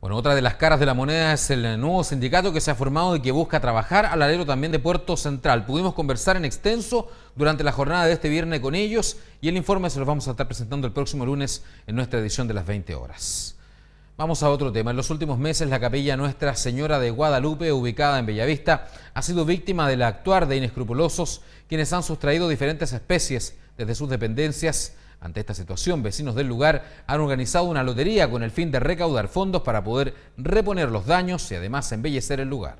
Bueno, otra de las caras de la moneda es el nuevo sindicato que se ha formado y que busca trabajar al alero también de Puerto Central. Pudimos conversar en extenso durante la jornada de este viernes con ellos y el informe se los vamos a estar presentando el próximo lunes en nuestra edición de las 20 horas. Vamos a otro tema. En los últimos meses la capilla Nuestra Señora de Guadalupe, ubicada en Bellavista, ha sido víctima del actuar de inescrupulosos quienes han sustraído diferentes especies desde sus dependencias ante esta situación, vecinos del lugar han organizado una lotería con el fin de recaudar fondos para poder reponer los daños y además embellecer el lugar.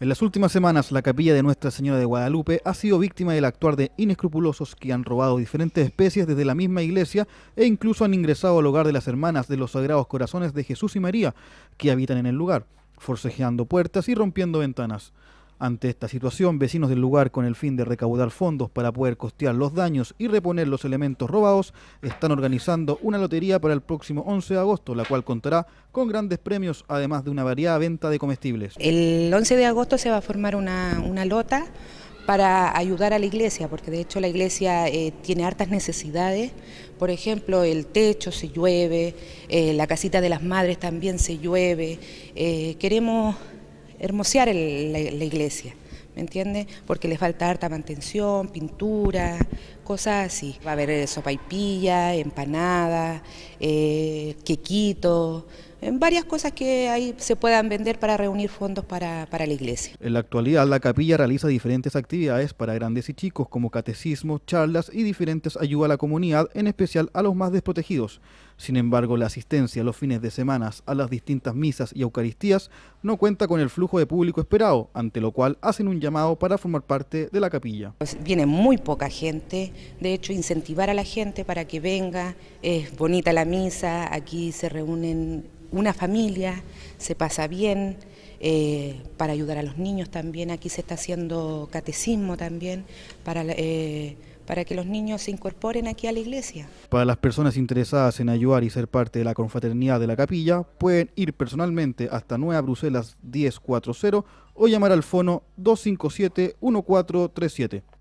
En las últimas semanas, la capilla de Nuestra Señora de Guadalupe ha sido víctima del actuar de inescrupulosos que han robado diferentes especies desde la misma iglesia e incluso han ingresado al hogar de las hermanas de los Sagrados Corazones de Jesús y María que habitan en el lugar, forcejeando puertas y rompiendo ventanas. Ante esta situación, vecinos del lugar, con el fin de recaudar fondos para poder costear los daños y reponer los elementos robados, están organizando una lotería para el próximo 11 de agosto, la cual contará con grandes premios, además de una variada venta de comestibles. El 11 de agosto se va a formar una, lota para ayudar a la iglesia, porque de hecho la iglesia eh, tiene hartas necesidades, por ejemplo, el techo se llueve, eh, la casita de las madres también se llueve, eh, queremos hermosear la, iglesia, ¿me entiende? Porque le falta harta mantención, pintura, cosas así. Va a haber sopaipilla, empanada, eh, quequito, varias cosas que ahí se puedan vender para reunir fondos para, la iglesia. En la actualidad, la capilla realiza diferentes actividades para grandes y chicos, como catecismo, charlas y diferentes ayudas a la comunidad, en especial a los más desprotegidos. Sin embargo, la asistencia los fines de semana a las distintas misas y eucaristías no cuenta con el flujo de público esperado, ante lo cual hacen un llamado para formar parte de la capilla. Pues viene muy poca gente, de hecho incentivar a la gente para que venga, es bonita la misa, aquí se reúnen una familia, se pasa bien, eh, para ayudar a los niños también, aquí se está haciendo catecismo también, para... Eh, para que los niños se incorporen aquí a la iglesia. Para las personas interesadas en ayudar y ser parte de la confraternidad de la capilla, pueden ir personalmente hasta Nueva Bruselas 1040 o llamar al fono 257 1437.